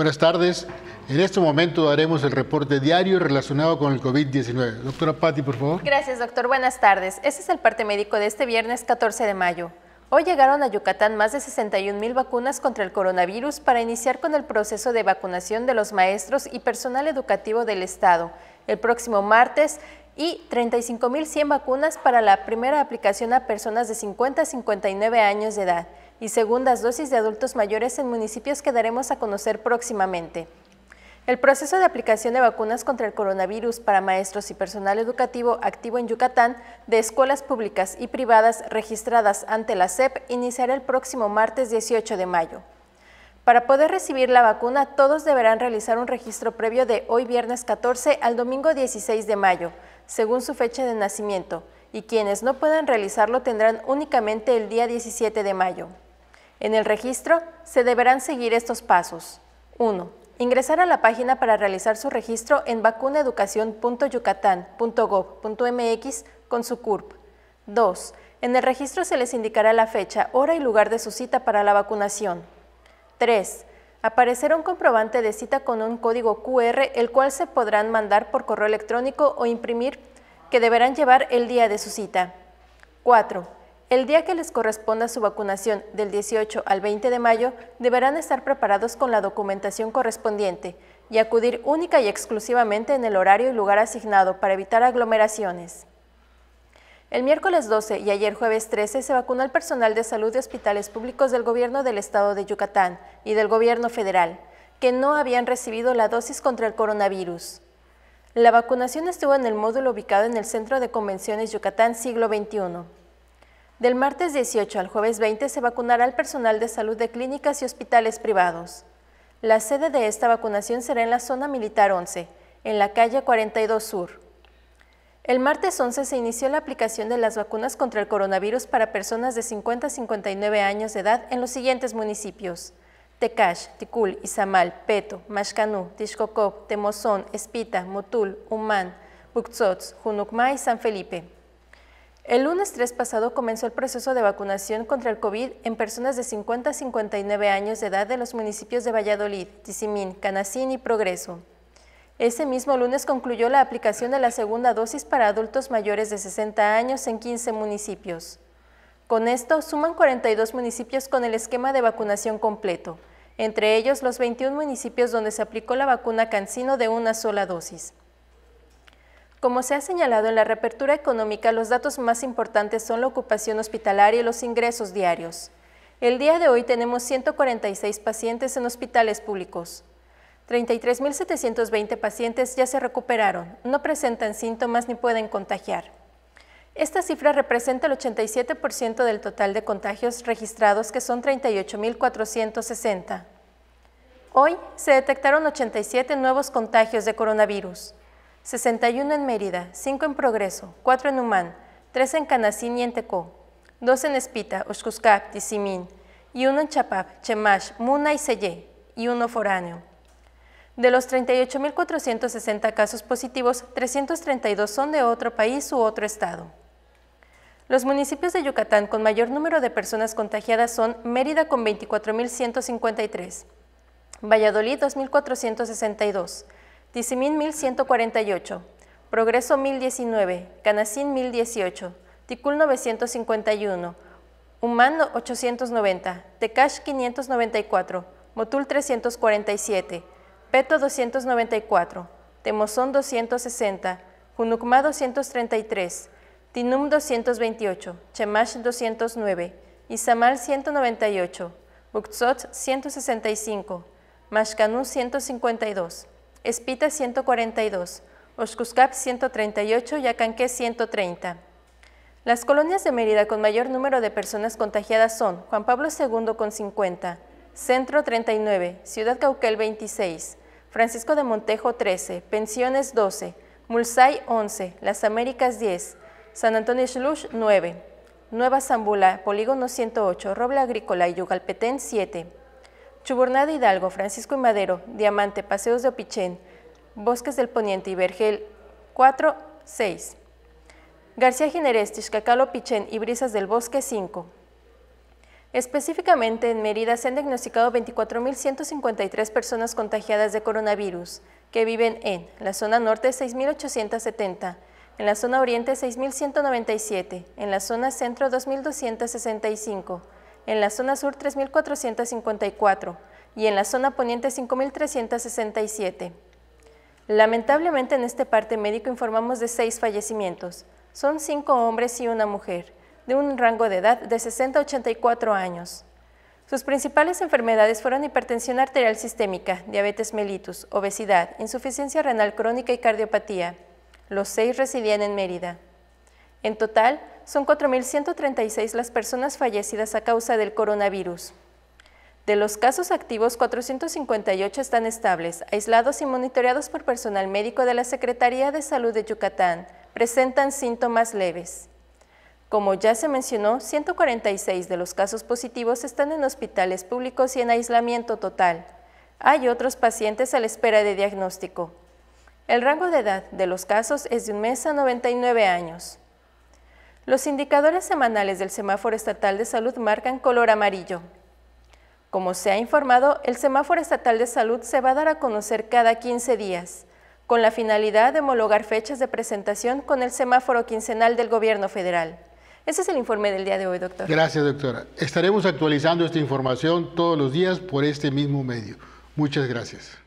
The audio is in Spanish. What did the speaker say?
Buenas tardes. En este momento haremos el reporte diario relacionado con el COVID-19. Doctora Patti, por favor. Gracias, doctor. Buenas tardes. Este es el parte médico de este viernes 14 de mayo. Hoy llegaron a Yucatán más de 61 mil vacunas contra el coronavirus para iniciar con el proceso de vacunación de los maestros y personal educativo del Estado. El próximo martes y 35.100 vacunas para la primera aplicación a personas de 50 a 59 años de edad y segundas dosis de adultos mayores en municipios que daremos a conocer próximamente. El proceso de aplicación de vacunas contra el coronavirus para maestros y personal educativo activo en Yucatán de escuelas públicas y privadas registradas ante la SEP iniciará el próximo martes 18 de mayo. Para poder recibir la vacuna, todos deberán realizar un registro previo de hoy viernes 14 al domingo 16 de mayo, según su fecha de nacimiento, y quienes no puedan realizarlo tendrán únicamente el día 17 de mayo. En el registro se deberán seguir estos pasos. 1. Ingresar a la página para realizar su registro en vacunaeducación.yucatán.gov.mx con su CURP. 2. En el registro se les indicará la fecha, hora y lugar de su cita para la vacunación. 3. Aparecerá un comprobante de cita con un código QR, el cual se podrán mandar por correo electrónico o imprimir, que deberán llevar el día de su cita. 4. El día que les corresponda su vacunación, del 18 al 20 de mayo, deberán estar preparados con la documentación correspondiente y acudir única y exclusivamente en el horario y lugar asignado para evitar aglomeraciones. El miércoles 12 y ayer jueves 13 se vacunó al personal de salud de hospitales públicos del gobierno del estado de Yucatán y del gobierno federal, que no habían recibido la dosis contra el coronavirus. La vacunación estuvo en el módulo ubicado en el Centro de Convenciones Yucatán Siglo XXI. Del martes 18 al jueves 20 se vacunará al personal de salud de clínicas y hospitales privados. La sede de esta vacunación será en la zona militar 11, en la calle 42 Sur. El martes 11 se inició la aplicación de las vacunas contra el coronavirus para personas de 50 a 59 años de edad en los siguientes municipios. Tecash, Ticul, Izamal, Peto, Mashcanú, Tishkokov, Temozón, Espita, Motul, Humán, Buxots, Junucma y San Felipe. El lunes 3 pasado comenzó el proceso de vacunación contra el COVID en personas de 50 a 59 años de edad de los municipios de Valladolid, Tizimín, Canacín y Progreso. Ese mismo lunes concluyó la aplicación de la segunda dosis para adultos mayores de 60 años en 15 municipios. Con esto suman 42 municipios con el esquema de vacunación completo, entre ellos los 21 municipios donde se aplicó la vacuna Cancino de una sola dosis. Como se ha señalado en la reapertura económica, los datos más importantes son la ocupación hospitalaria y los ingresos diarios. El día de hoy tenemos 146 pacientes en hospitales públicos. 33.720 pacientes ya se recuperaron, no presentan síntomas ni pueden contagiar. Esta cifra representa el 87% del total de contagios registrados, que son 38.460. Hoy se detectaron 87 nuevos contagios de coronavirus. 61 en Mérida, 5 en Progreso, 4 en Humán, 3 en Canacín y en 2 en Espita, Oxcuscap, Tizimín, y 1 en Chapap, Chemash, Muna y Sellé, y 1 foráneo. De los 38.460 casos positivos, 332 son de otro país u otro estado. Los municipios de Yucatán con mayor número de personas contagiadas son Mérida con 24.153, Valladolid 2.462, Tizimín 1148, Progreso 1019, Canasín 1018, Ticul 951, Humán 890, Tecash 594, Motul 347, Peto 294, Temozón 260, Junucma 233, Tinum 228, Chemash 209, Izamal 198, Buxot 165, Mashkanun 152. Espita 142, Oshkuscap 138 y 130. Las colonias de Mérida con mayor número de personas contagiadas son Juan Pablo II con 50, Centro 39, Ciudad Cauquel 26, Francisco de Montejo 13, Pensiones 12, Mulsay 11, Las Américas 10, San Antonio Schluch 9, Nueva Zambula, Polígono 108, Roble Agrícola y Yugalpetén 7, Chuburnada Hidalgo, Francisco y Madero, Diamante, Paseos de Opichén, Bosques del Poniente y Vergel 4, 6. García Ginerés, Tixcacalo, Opichén y Brisas del Bosque 5. Específicamente en Mérida se han diagnosticado 24.153 personas contagiadas de coronavirus, que viven en la zona norte 6.870, en la zona oriente 6.197, en la zona centro 2.265, en la zona sur 3.454 y en la zona poniente 5.367. Lamentablemente en este parte médico informamos de seis fallecimientos. Son cinco hombres y una mujer, de un rango de edad de 60 a 84 años. Sus principales enfermedades fueron hipertensión arterial sistémica, diabetes mellitus, obesidad, insuficiencia renal crónica y cardiopatía. Los seis residían en Mérida. En total, son 4.136 las personas fallecidas a causa del coronavirus. De los casos activos, 458 están estables, aislados y monitoreados por personal médico de la Secretaría de Salud de Yucatán. Presentan síntomas leves. Como ya se mencionó, 146 de los casos positivos están en hospitales públicos y en aislamiento total. Hay otros pacientes a la espera de diagnóstico. El rango de edad de los casos es de un mes a 99 años. Los indicadores semanales del semáforo estatal de salud marcan color amarillo. Como se ha informado, el semáforo estatal de salud se va a dar a conocer cada 15 días, con la finalidad de homologar fechas de presentación con el semáforo quincenal del gobierno federal. Ese es el informe del día de hoy, doctor. Gracias, doctora. Estaremos actualizando esta información todos los días por este mismo medio. Muchas gracias.